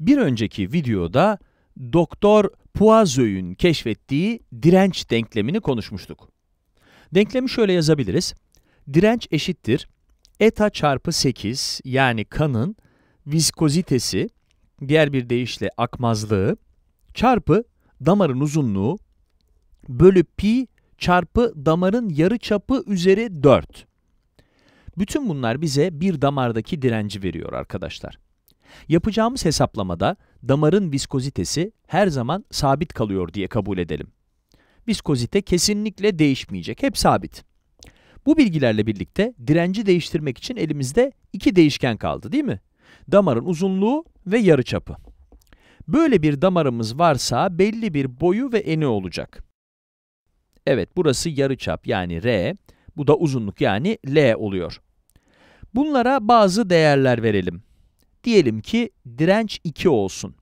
Bir önceki videoda Doktor Poiseau'nun keşfettiği direnç denklemini konuşmuştuk. Denklemi şöyle yazabiliriz. Direnç eşittir eta çarpı 8 yani kanın viskozitesi, diğer bir deyişle akmazlığı, çarpı damarın uzunluğu bölü pi çarpı damarın yarı çapı üzeri 4. Bütün bunlar bize bir damardaki direnci veriyor arkadaşlar. Yapacağımız hesaplamada damarın viskozitesi her zaman sabit kalıyor diye kabul edelim. Viskozite kesinlikle değişmeyecek, hep sabit. Bu bilgilerle birlikte direnci değiştirmek için elimizde iki değişken kaldı değil mi? Damarın uzunluğu ve yarıçapı. Böyle bir damarımız varsa belli bir boyu ve eni olacak. Evet, burası yarıçap yani R, bu da uzunluk yani L oluyor. Bunlara bazı değerler verelim diyelim ki direnç 2 olsun.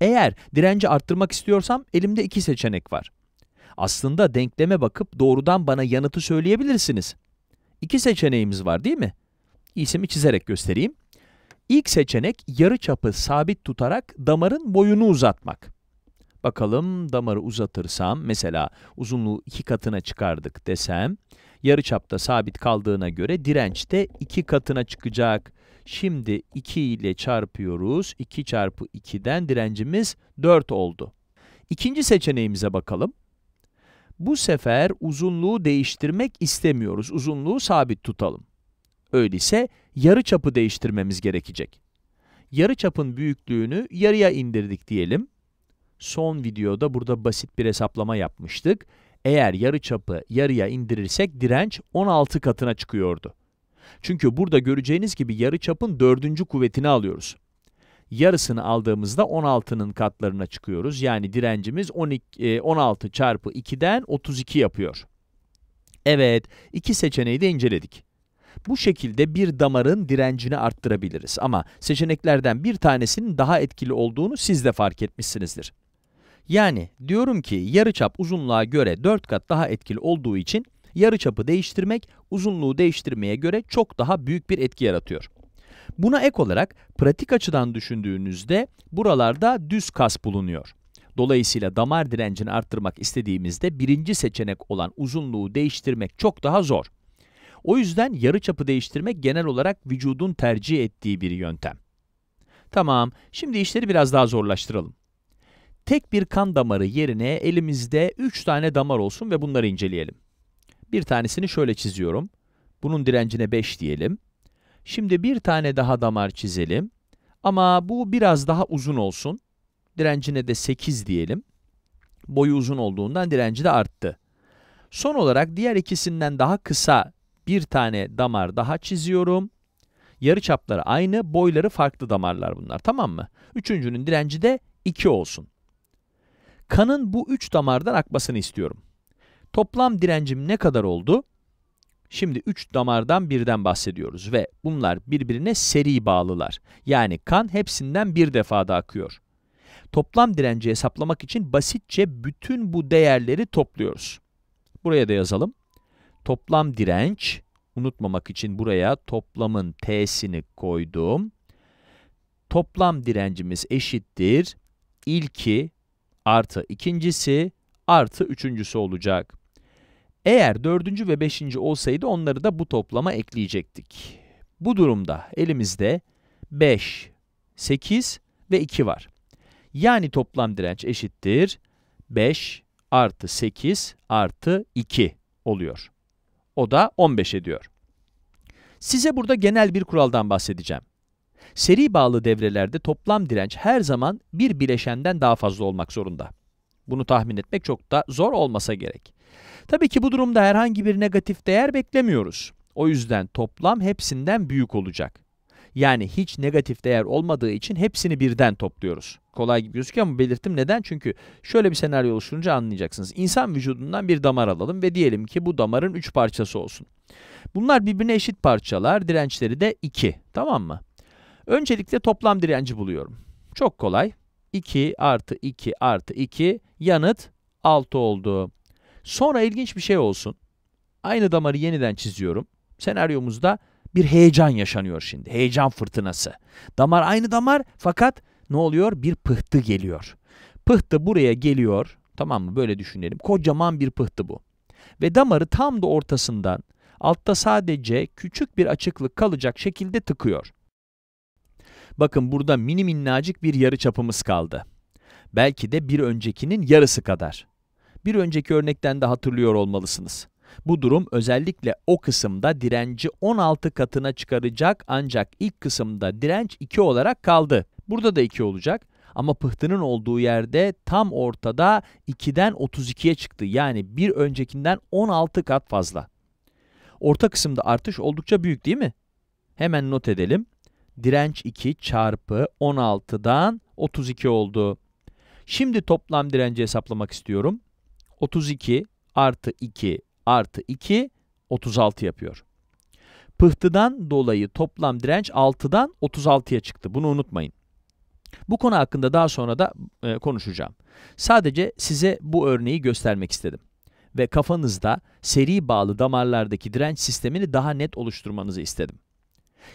Eğer direnci arttırmak istiyorsam elimde iki seçenek var. Aslında denkleme bakıp doğrudan bana yanıtı söyleyebilirsiniz. İki seçeneğimiz var değil mi? İsimi çizerek göstereyim. İlk seçenek yarı çapı sabit tutarak damarın boyunu uzatmak. Bakalım damarı uzatırsam, mesela uzunluğu iki katına çıkardık desem, yarı yarıçapta sabit kaldığına göre direnç de iki katına çıkacak. Şimdi 2 ile çarpıyoruz. 2 çarpı 2'den direncimiz 4 oldu. İkinci seçeneğimize bakalım. Bu sefer uzunluğu değiştirmek istemiyoruz. Uzunluğu sabit tutalım. Öyleyse yarı çapı değiştirmemiz gerekecek. Yarı çapın büyüklüğünü yarıya indirdik diyelim. Son videoda burada basit bir hesaplama yapmıştık. Eğer yarı çapı yarıya indirirsek direnç 16 katına çıkıyordu. Çünkü burada göreceğiniz gibi yarı çapın dördüncü kuvvetini alıyoruz. Yarısını aldığımızda 16'nın katlarına çıkıyoruz. Yani direncimiz 12, 16 e, çarpı 2'den 32 yapıyor. Evet, iki seçeneği de inceledik. Bu şekilde bir damarın direncini arttırabiliriz ama seçeneklerden bir tanesinin daha etkili olduğunu siz de fark etmişsinizdir. Yani diyorum ki yarıçap uzunluğa göre 4 kat daha etkili olduğu için yarıçapı değiştirmek uzunluğu değiştirmeye göre çok daha büyük bir etki yaratıyor. Buna ek olarak pratik açıdan düşündüğünüzde buralarda düz kas bulunuyor. Dolayısıyla damar direncini arttırmak istediğimizde birinci seçenek olan uzunluğu değiştirmek çok daha zor. O yüzden yarıçapı değiştirmek genel olarak vücudun tercih ettiği bir yöntem. Tamam, şimdi işleri biraz daha zorlaştıralım. Tek bir kan damarı yerine elimizde 3 tane damar olsun ve bunları inceleyelim. Bir tanesini şöyle çiziyorum. Bunun direncine 5 diyelim. Şimdi bir tane daha damar çizelim. Ama bu biraz daha uzun olsun. Direncine de 8 diyelim. Boyu uzun olduğundan direnci de arttı. Son olarak diğer ikisinden daha kısa bir tane damar daha çiziyorum. Yarı çapları aynı, boyları farklı damarlar bunlar tamam mı? Üçüncünün direnci de 2 olsun. Kanın bu üç damardan akmasını istiyorum. Toplam direncim ne kadar oldu? Şimdi 3 damardan birden bahsediyoruz ve bunlar birbirine seri bağlılar. Yani kan hepsinden bir defada akıyor. Toplam direnci hesaplamak için basitçe bütün bu değerleri topluyoruz. Buraya da yazalım. Toplam direnç, unutmamak için buraya toplamın t'sini koydum. Toplam direncimiz eşittir. İlki artı ikincisi artı üçüncüsü olacak. Eğer dördüncü ve beşinci olsaydı onları da bu toplama ekleyecektik. Bu durumda elimizde 5, 8 ve 2 var. Yani toplam direnç eşittir 5 artı 8 artı 2 oluyor. O da 15 ediyor. Size burada genel bir kuraldan bahsedeceğim. Seri bağlı devrelerde toplam direnç her zaman bir bileşenden daha fazla olmak zorunda. Bunu tahmin etmek çok da zor olmasa gerek. Tabii ki bu durumda herhangi bir negatif değer beklemiyoruz. O yüzden toplam hepsinden büyük olacak. Yani hiç negatif değer olmadığı için hepsini birden topluyoruz. Kolay gibi gözüküyor ama belirttim neden? Çünkü şöyle bir senaryo oluşturunca anlayacaksınız. İnsan vücudundan bir damar alalım ve diyelim ki bu damarın 3 parçası olsun. Bunlar birbirine eşit parçalar, dirençleri de 2. Tamam mı? Öncelikle toplam direnci buluyorum. Çok kolay. 2 artı 2 artı 2 yanıt 6 oldu. Sonra ilginç bir şey olsun. Aynı damarı yeniden çiziyorum. Senaryomuzda bir heyecan yaşanıyor şimdi. Heyecan fırtınası. Damar aynı damar fakat ne oluyor? Bir pıhtı geliyor. Pıhtı buraya geliyor. Tamam mı? Böyle düşünelim. Kocaman bir pıhtı bu. Ve damarı tam da ortasından altta sadece küçük bir açıklık kalacak şekilde tıkıyor. Bakın burada mini minnacık bir yarı çapımız kaldı. Belki de bir öncekinin yarısı kadar. Bir önceki örnekten de hatırlıyor olmalısınız. Bu durum özellikle o kısımda direnci 16 katına çıkaracak ancak ilk kısımda direnç 2 olarak kaldı. Burada da 2 olacak ama pıhtının olduğu yerde tam ortada 2'den 32'ye çıktı. Yani bir öncekinden 16 kat fazla. Orta kısımda artış oldukça büyük değil mi? Hemen not edelim direnç 2 çarpı 16'dan 32 oldu. Şimdi toplam direnci hesaplamak istiyorum. 32 artı 2 artı 2 36 yapıyor. Pıhtıdan dolayı toplam direnç 6'dan 36'ya çıktı. Bunu unutmayın. Bu konu hakkında daha sonra da e, konuşacağım. Sadece size bu örneği göstermek istedim ve kafanızda seri bağlı damarlardaki direnç sistemini daha net oluşturmanızı istedim.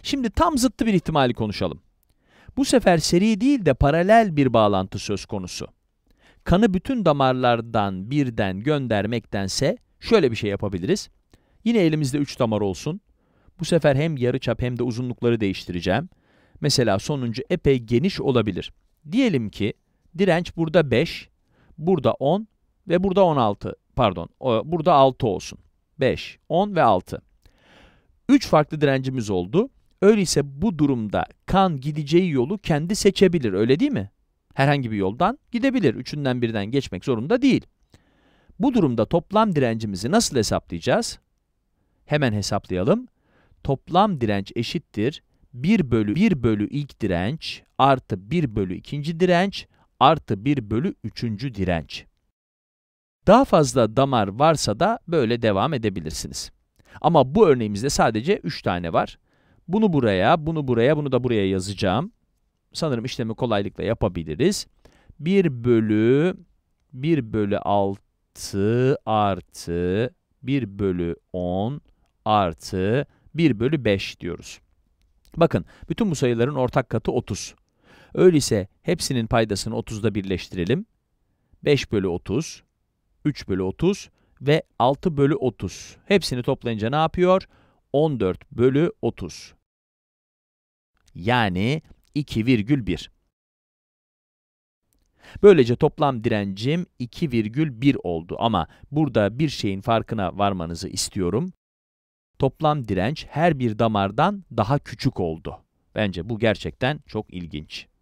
Şimdi tam zıttı bir ihtimali konuşalım. Bu sefer seri değil de paralel bir bağlantı söz konusu. Kanı bütün damarlardan birden göndermektense şöyle bir şey yapabiliriz. Yine elimizde 3 damar olsun. Bu sefer hem yarıçap hem de uzunlukları değiştireceğim. Mesela sonuncu epey geniş olabilir. Diyelim ki direnç burada 5, burada 10 ve burada 16. Pardon, burada 6 olsun. 5, 10 ve 6. 3 farklı direncimiz oldu. Öyleyse bu durumda kan gideceği yolu kendi seçebilir öyle değil mi? Herhangi bir yoldan gidebilir. Üçünden birden geçmek zorunda değil. Bu durumda toplam direncimizi nasıl hesaplayacağız? Hemen hesaplayalım. Toplam direnç eşittir 1 bölü 1 bölü ilk direnç artı 1 bölü ikinci direnç artı 1 bölü üçüncü direnç. Daha fazla damar varsa da böyle devam edebilirsiniz. Ama bu örneğimizde sadece 3 tane var. Bunu buraya, bunu buraya, bunu da buraya yazacağım. Sanırım işlemi kolaylıkla yapabiliriz. 1 bölü 1 bölü 6 artı 1 bölü 10 artı 1 bölü 5 diyoruz. Bakın bütün bu sayıların ortak katı 30. Öyleyse hepsinin paydasını 30'da birleştirelim. 5 bölü 30, 3 bölü 30 ve 6 bölü 30. Hepsini toplayınca ne yapıyor? 14 bölü 30. Yani 2,1. Böylece toplam direncim 2,1 oldu ama burada bir şeyin farkına varmanızı istiyorum. Toplam direnç her bir damardan daha küçük oldu. Bence bu gerçekten çok ilginç.